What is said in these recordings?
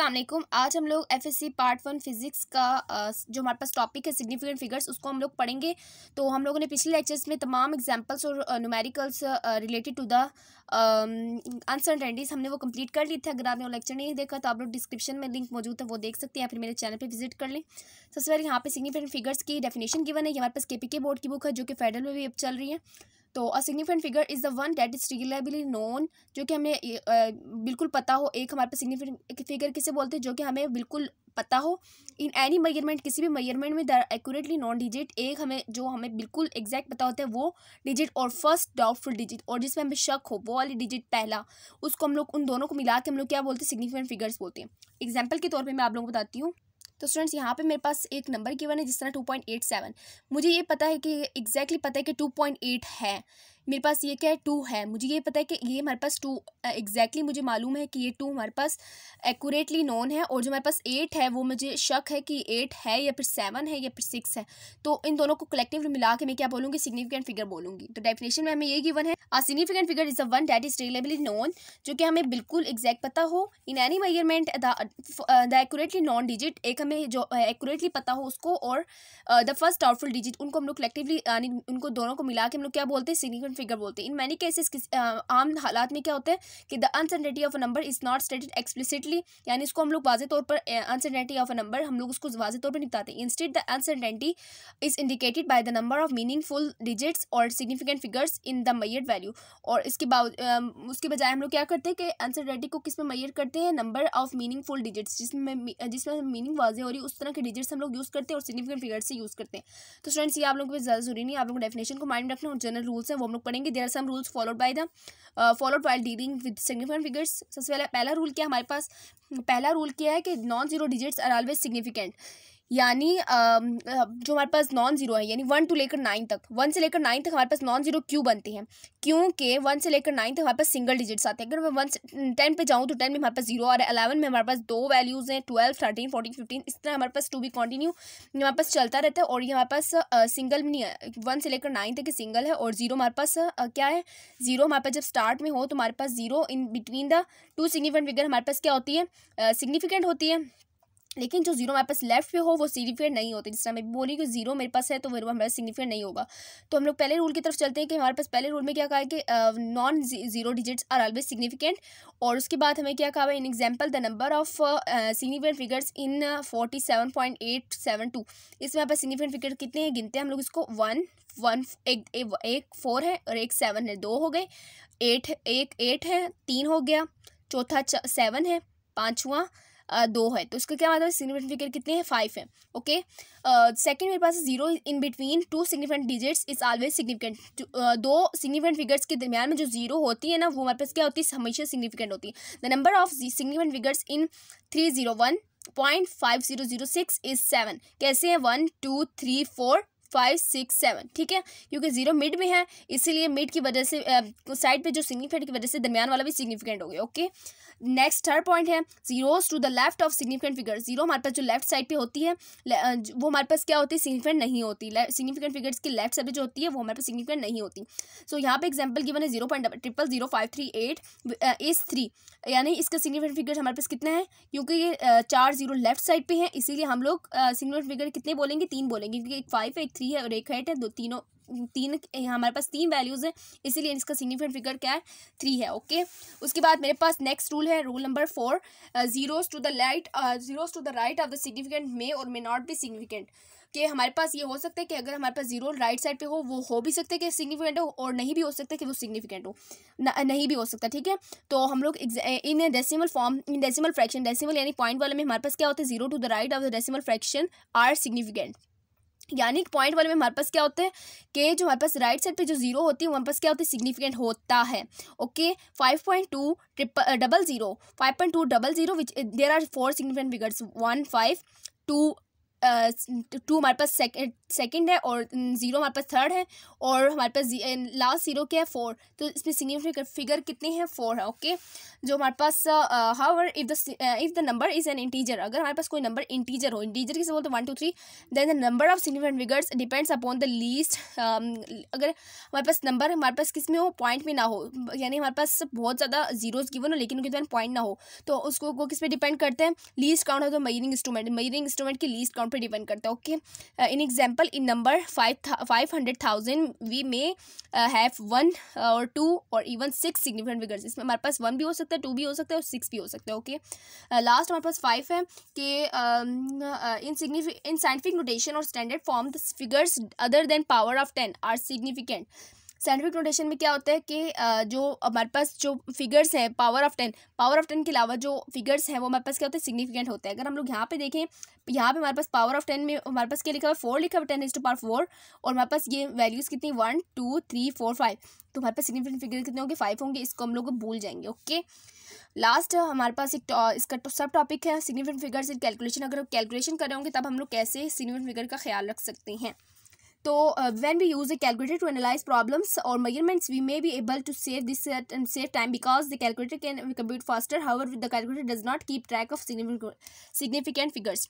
असलम आज हम लोग F S C part one physics का जो हमारे पास टॉपिक है सिग्निफिकेंट फिगर्स उसको हम लोग पढ़ेंगे तो हम लोगों ने पिछले लेक्चर्स में तमाम एग्जाम्पल्स और numericals related to the uncertainties हमने वो कंप्लीट कर ली थी अगर आपने वो लेक्चर नहीं देखा तो आप लोग डिस्क्रिप्शन में लिंक मौजूद है वो देख सकते हैं या फिर मेरे चैनल पर विजिट कर लें सबसे पहले यहाँ पर सिग्निफिकेंट फिगर्स की डेफिनेशन गिवन है हमारे पास के बोर्ड की बुक है जो कि फेडरल में भी अब चल रही है तो a significant figure is the one that is regularly known जो कि हमें बिल्कुल पता हो एक हमारे पास सिग्निफिकेंट फिगर किसे बोलते हैं जो कि हमें बिल्कुल पता हो इन एनी मयरमेंट किसी भी मयरमेंट में दर एक्यूरेटली नॉन डिजिट एक हमें जो हमें बिल्कुल एग्जैक्ट पता होता है वो डिजिट और फर्स्ट डाउटफुल डिजिट और जिसमें हमें शक हो वो वाली डिजिट पहला उसको हम लोग उन दोनों को मिला के हम लोग क्या बोलते हैं सिग्निफिकेंट फिगर्स बोलते हैं एग्जाम्पल के तौर पर मैं आप लोगों को बताती हूँ तो स्टूडेंट्स यहाँ पे मेरे पास एक नंबर गिवन है जिस तरह टू पॉइंट एट सेवन मुझे ये पता है कि एग्जैक्टली exactly पता है कि टू पॉइंट एट है मेरे पास ये क्या है टू है मुझे ये पता है कि ये हमारे पास टू एग्जैक्टली मुझे मालूम है कि ये टू हमारे पास एक्यूरेटली नॉन है और जो हमारे पास एट है वो मुझे शक है कि एट है या फिर सेवन है या फिर सिक्स है तो इन दोनों को कलेक्टिवली मिला के मैं क्या बोलूँगी सिग्निफिकेंट फिगर बोलूँगी तो डेफिनेशन में हमें ये गिवन है a significant figure is a one that is reliably known जो कि हमें बिल्कुल एग्जैक्ट पता हो in any measurement the accurately known digit एक हमें जो एक्यूरेटली पता हो उसको और द फर्स्ट आउटफुल डिजिट उनको हम लोग कलेक्टिवली उनको दोनों को मिला के हम लोग क्या बोलते हैं सिग्निफिकेंट सर्टन फिगर बोलते हैं इन मैनी केसेस किस आम हालात में क्या होता है कि the uncertainty of a number is not stated explicitly यानी इसको हम लोग वाजे तौर पर अनसर्टनिटी ऑफ अ नंबर हम लोग उसको वाजे तौर पर निपटाते हैं instead the uncertainty is indicated by the number of meaningful digits और significant figures in the measured value और इसके बाव उसके बजाय हम लोग क्या करते हैं कि अनसर्टनिटी को किस में मैयर करते हैं नंबर ऑफ मीनिंगफुल डिजिट्स जिसमें जिसमें मीनिंग वाजे हो रही उस तरह के डिजिट्स हम लोग यूज़ करते हैं और सिग्निफिकेंट फिगर्स से यूज़ करते हैं तो स्टूडेंट्स ये आप लोगों को ज़्यादा जरूरी नहीं आप लोगों को डेफिनेशन को माइंड रखना और जनरल रूल्स हैं वो हम लोग लोग पढ़ेंगे there are some rules followed by the followed while dealing with significant figures सबसे पहले पहला रूल क्या हमारे पास पहला रूल क्या है कि non zero digits are always significant यानी जो हमारे पास नॉन ज़ीरो है यानी वन टू लेकर नाइन तक वन से लेकर नाइन तक हमारे पास नॉन ज़ीरो क्यों बनते हैं क्योंकि वन से लेकर नाइन तक हमारे पास सिंगल डिजिट्स आते हैं अगर मैं वन से टेन पे जाऊँ तो टेन में हमारे पास जीरो आ रहा है अलेवन में हमारे पास दो वैल्यूज़ हैं ट्वेल्व थर्टीन फोर्टीन फिफ्टीन इस तरह हमारे पास टू बी कॉन्टिन्यू हमारे पास चलता रहता है और ये हमारे पास सिंगल नहीं है वन से लेकर नाइन तक सिंगल है और जीरो हमारे पास क्या है जीरो हमारे पास जब स्टार्ट में हो तो हमारे पास zero in between the two significant figure हमारे पास क्या होती है सिग्निफिकेंट होती है लेकिन जो जीरो हमारे पास लेफ्ट पे हो वो सिग्निफिकेंट नहीं होते जिस तरह मैं बोली कि जीरो मेरे पास है तो वो हमारा सिग्निफिकेंट नहीं होगा तो हम लोग पहले रूल की तरफ चलते हैं कि हमारे पास पहले रूल में क्या कहा है कि non zero digits are always significant और उसके बाद हमें क्या कहा है in example the number of significant figures in forty seven point eight seven two इसमें हमारे पास सिग्निफिकेंट फिगर कितने हैं गिनते हैं हम लोग इसको वन वन एक, एक, एक फोर है और एक सेवन है दो हो गए एट एक एट है तीन हो गया चौथा सेवन है पाँचवा दो है तो इसका क्या मतलब सिग्निफिकेंट फिगर कितने हैं फाइव है ओके सेकेंड मेरे पास zero in between two significant digits is always significant दो सिग्निफिकेंट फिगर्स के दरमियान में जो जीरो होती है ना वो हमारे पास क्या होती है हमेशा सिग्निफिकेंट होती है the number of significant figures in three zero one point five zero zero six is seven कैसे हैं one two three four five six seven ठीक है क्योंकि जीरो मिड में है इसीलिए मिड की वजह से साइड पे जो सिग्निफिकेंट की वजह से दरमियान वाला भी सिग्निफिकेंट हो गया ओके नेक्स्ट थर्ड पॉइंट है zeros to the left of significant figure zero हमारे पास जो लेफ्ट साइड पे होती है वो हमारे पास क्या होती है सिग्निफिकेंट नहीं होती सिग्निफिकेंट फिगर्स की लेफ्ट साइड जो होती है वो हमारे पास सिग्निफिकेंट नहीं होती सो so, यहाँ पे एग्जाम्पल गिवन है zero point triple zero five three eight is three यानी इसका सिग्निफिकेंट फिगर्स हमारे पास कितना है क्योंकि ये चार जीरो लेफ्ट साइड पे है इसीलिए हम लोग सिग्निफिकेंट फिगर कितने बोलेंगे तीन बोलेंगे क्योंकि एक फाइव एक थ्री है और एक हाइट है दो तीनों तीन हमारे पास तीन वैल्यूज़ हैं इसीलिए इसका सिग्निफिकेंट फिगर क्या है थ्री है ओके उसके बाद मेरे पास नेक्स्ट रूल है rule number four zeros to the right zeros to the right of the significant may और मे नॉट बी सिग्निफिकेंट कि हमारे पास ये हो सकता है कि अगर हमारे पास जीरो राइट साइड पे हो वो हो भी सकता है कि सिग्निफिकेंट हो और नहीं भी हो सकता कि वो सिग्निफिकेंट हो नहीं भी हो सकता ठीक है तो हम लोग in decimal form in decimal fraction decimal यानी पॉइंट वाले में हमारे पास क्या होता है zero to the right of the decimal fraction are significant यानी पॉइंट वन में हमारे पास क्या होता है कि जो हमारे पास राइट साइड पे जो जीरो होती है हमारे पास क्या होती है सिग्निफिकेंट होता है okay five point two triple double zero five point two double zero which there are four significant figures one five two two हमारे पास सेकेंड है और ज़ीरो हमारे पास थर्ड है और हमारे पास लास्ट ज़ीरो क्या है फोर तो इसमें सिग्निफिकेंट फिगर कितने हैं फोर है ओके जो हमारे पास are if the if the number is an integer अगर हमारे पास कोई नंबर इंटीजर हो इंटीजर किसे बोलते हैं one two three then the number of significant figures depends upon the least अगर हमारे पास नंबर हमारे पास किस में हो पॉइंट में ना हो यानी हमारे पास बहुत ज़्यादा जीरोज़ गिवन हो लेकिन उनके दौरान पॉइंट ना हो तो उसको वो किस पे डिपेंड करते हैं लीस्ट काउंट हो तो मयरिंग इंस्ट्रूमेंट मयरिंग इंस्ट्रूमेंट की लीस्ट काउंट पर डिपेंड करता है okay in example in number five five hundred thousand we may have one और टू और इवन सिक्स सिग्निफिकेंट फिगर्स इसमें हमारे पास वन भी हो सकता है टू भी हो सकता है और सिक्स भी हो सकता है ओके लास्ट uh, हमारे पास फाइव है कि इन सिग्निफिक इन साइंटिफिक नोटेशन और standard form the figures other than power of ten are significant scientific notation में क्या होता है कि जो हमारे पास जो फिगर्स हैं power of ten power of ten के अलावा जो फिगर्स हैं वो हमारे पास क्या होते हैं सिग्निफिकेंट होते हैं अगर हम लोग यहाँ पे देखें यहाँ पे हमारे पास पावर ऑफ टेन में हमारे पास क्या लिखा हुआ है फोर लिखा हुआ ten is to power four और हमारे पास ये वैल्यूज़ कितनी one two three four five तो हमारे पास सिग्निफिकेंट फिगर कितने होंगे फाइव होंगे इसको हम लोग भूल जाएंगे ओके लास्ट हमारे पास एक इसका तो सब टॉपिक है सिग्निफिकेंट फिगर्स इन कैलकुलेशन अगर कैलकुलेशन कर रहे होंगे तब हम लोग कैसे सिग्निफिकेंट फिगर का ख्याल रख सकते हैं So uh, when we use a calculator to analyze problems or measurements, we may be able to save this uh, and save time because the calculator can compute faster. However, the calculator does not keep track of significant significant figures.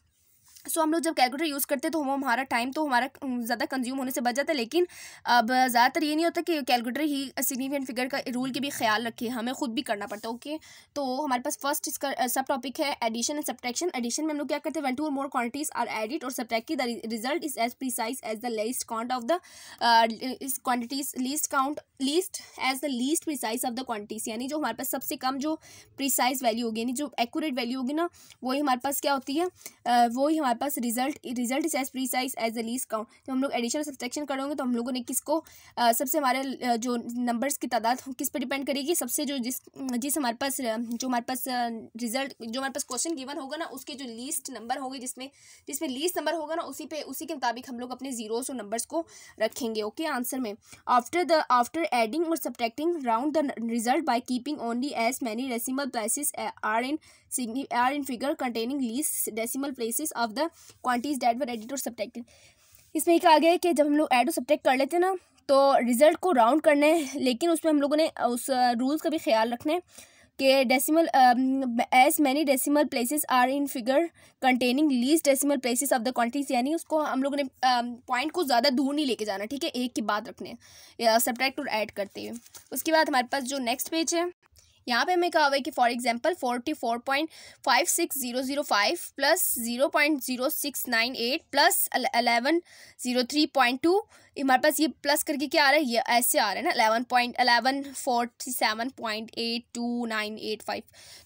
So so, हम लोग जब calculator use करते हैं तो हम हमारा time तो हमारा ज़्यादा कंज्यूम होने से बच जाता है लेकिन अब ज़्यादातर ये नहीं होता कि कैलकुलेटर ही सिग्निफिकेंट फिगर का रूल के भी ख्याल रखे हमें खुद भी करना पड़ता है ओके तो हमारे पास फर्स्ट इसका सब टॉपिक है एडिशन एंड सब्ट्रैक्शन एडिशन में हम लोग क्या करते हैं one two more quantities are added और subtract the result is as precise as the least count of the quantities least count least as the least precise of the quantities यानी जो हमारे पास सबसे कम जो प्रिसाइज वैल्यू होगी यानी जो accurate value होगी ना वही हमारे पास क्या होती है वही हमारे हमारे पास result result is as precise as the least count जब हम लोग एडिशन सब्सट्रैक्शन करेंगे तो हम लोगों ने किसको सबसे हमारे जो नंबर्स की तादाद किस पर डिपेंड करेगी सबसे जो जिस जिस हमारे पास जो हमारे पास रिजल्ट जो हमारे पास क्वेश्चन गिवन होगा ना उसके जो लीस्ट नंबर होंगे जिसमें जिसमें लीस्ट नंबर होगा ना उसी पे उसी के मुताबिक हम लोग अपने जीरोस और नंबर्स को रखेंगे ओके आंसर में आफ्टर द आफ्टर एडिंग और subtracting round the result by keeping only as many decimal places are in are in figure containing least decimal places of the quantities that were added or subtracted इसमें एक आ गया कि जब हम लोग add और subtract कर लेते हैं ना तो रिज़ल्ट को राउंड करना है लेकिन उसमें हम लोगों ने उस रूल्स का भी ख्याल रखना है कि decimal as many decimal places are in figure containing least decimal places of the quantities यानी उसको हम लोगों ने पॉइंट uh, को ज़्यादा दूर नहीं लेके जाना ठीक है एक के बाद रखने सब्ट्रैक्ट और ऐड करते हुए उसके बाद हमारे पास जो नेक्स्ट पेज है यहाँ पे हमें कहा हुआ है कि for example forty four point five six zero zero five plus zero point zero six nine eight plus eleven zero three point two हमारे पास ये प्लस करके क्या आ रहा है ये ऐसे आ रहा है ना eleven point eleven forty seven point eight two nine eight five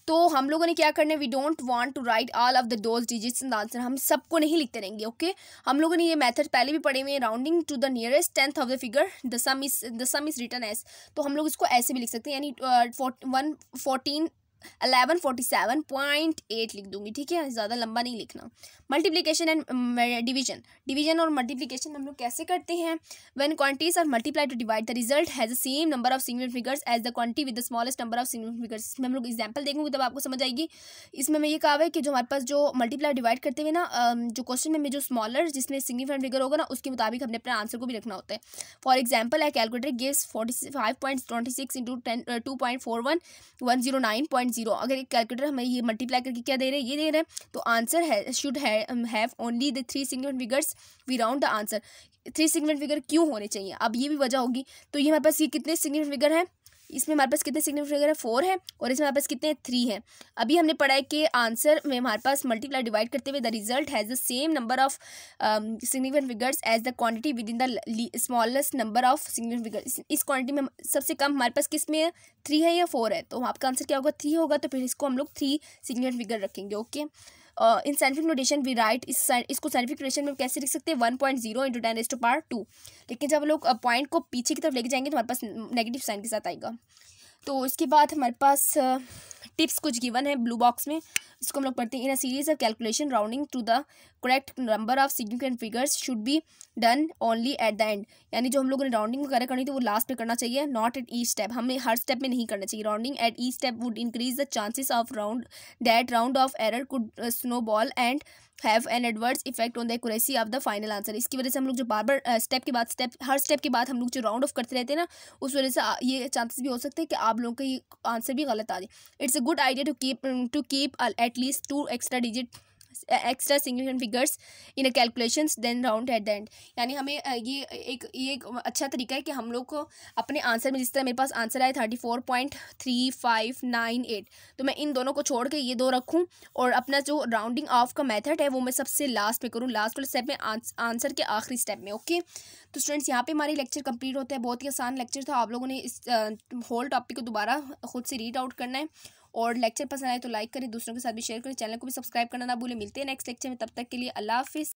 तो हम लोगों ने क्या करना है we don't want to write all of the those digits in the answer हम सबको नहीं लिखते रहेंगे ओके हम लोगों ने ये मेथड पहले भी पढ़े हुए हैं rounding to the nearest tenth of the figure the sum is the sum is written as तो हम लोग इसको ऐसे भी लिख सकते हैं यानी one uh, fourteen eleven forty seven point eight लिख दूंगी ठीक है ज़्यादा लंबा नहीं लिखना मल्टीप्लीकेशन एंड डिवीजन डिवीजन और मल्टीप्लीकेशन हम लोग कैसे करते हैं when quantities are multiply to divide the result has the same number of single figures as the quantity with the smallest number of single figures इसमें हम लोग एग्जाम्पल देखेंगे तब आपको समझ आएगी इसमें मैं ये कहा है कि जो हमारे पास जो मल्टीप्लाई डिवाइड करते हुए ना um, जो क्वेश्चन में जो स्मॉलर जिसमें सिग्निफिकेंट फिगर होगा ना उसके मुताबिक हमने अपने आंसर को भी रखना होता है for example I calculator gives forty five point twenty six into ten two point four one one zero nine point point zero अगर एक कैलकुलेटर हमें ये मल्टीप्लाई करके क्या दे रहे हैं ये दे रहे हैं तो आंसर है should have only the three significant figures we round the answer three significant figure क्यों होने चाहिए अब ये भी वजह होगी तो ये हमारे पास ये कितने सिग्निफिकेंट फिगर हैं इसमें हमारे पास कितने सिग्निफिकेंट है फोर है और इसमें हमारे पास कितने थ्री हैं अभी हमने पढ़ा है कि आंसर में हमारे पास मल्टीप्लाई डिवाइड करते हुए the result has the same number of significant figures as the quantity with in the smallest number of significant figures इस क्वांटिटी में सबसे कम हमारे पास किस में थ्री है या फोर है तो आपका आंसर क्या होगा थ्री होगा तो फिर इसको हम लोग थ्री सिग्निफिकेंट फिगर रखेंगे okay okay? In scientific notation we write इस इसको साइंटिफिक नोटेशन में कैसे लिख सकते हैं one point zero into ten एस टू पार टू लेकिन जब लोग पॉइंट को पीछे की तरफ लेके जाएंगे तो हमारे पास नेगेटिव साइन के साथ आएगा तो इसके बाद हमारे पास टिप्स कुछ गिवन है ब्लू बॉक्स में इसको हम लोग पढ़ते हैं in a series of calculation rounding to the correct number of significant figures should be done only at the end यानी जो हम लोगों ने राउंडिंग वगैरह करनी थी वो लास्ट में करना चाहिए नॉट एट ई स्टेप हमें हर स्टेप में नहीं करना चाहिए rounding at each step would increase the chances of round that round off error could snowball and have an adverse effect on the accuracy of the final answer इसकी वजह से हम लोग जो बार बार स्टेप uh, के बाद step हर step के बाद हम लोग जो राउंड ऑफ करते रहते हैं ना उस वजह से uh, ये चांसेस भी हो सकते हैं कि आप लोगों का ये आंसर भी गलत आ जाए it's a good idea to keep to keep at least two extra digit extra significant figures in a calculations then round at the end यानी हमें ये एक ये एक अच्छा तरीका है कि हम लोग को अपने आंसर में जिस तरह मेरे पास आंसर आए thirty four point three five nine eight तो मैं इन दोनों को छोड़ के ये दो रखूँ और अपना जो राउंडिंग ऑफ का मैथड है वो मैं सबसे लास्ट में करूँ लास्ट वाले स्टेप में आंसर के आखिरी स्टेप में ओके तो स्टूडेंट्स यहाँ पे हमारे लेक्चर कंप्लीट होता है बहुत ही आसान लेक्चर था आप लोगों ने इस होल टॉपिक को दोबारा खुद से रीड आउट करना है और लेक्चर पसंद आए तो लाइक करें दूसरों के साथ भी शेयर करें चैनल को भी सब्सक्राइब करना ना भूलें मिलते हैं नेक्स्ट लेक्चर में तब तक के लिए अल्लाह हाफिज़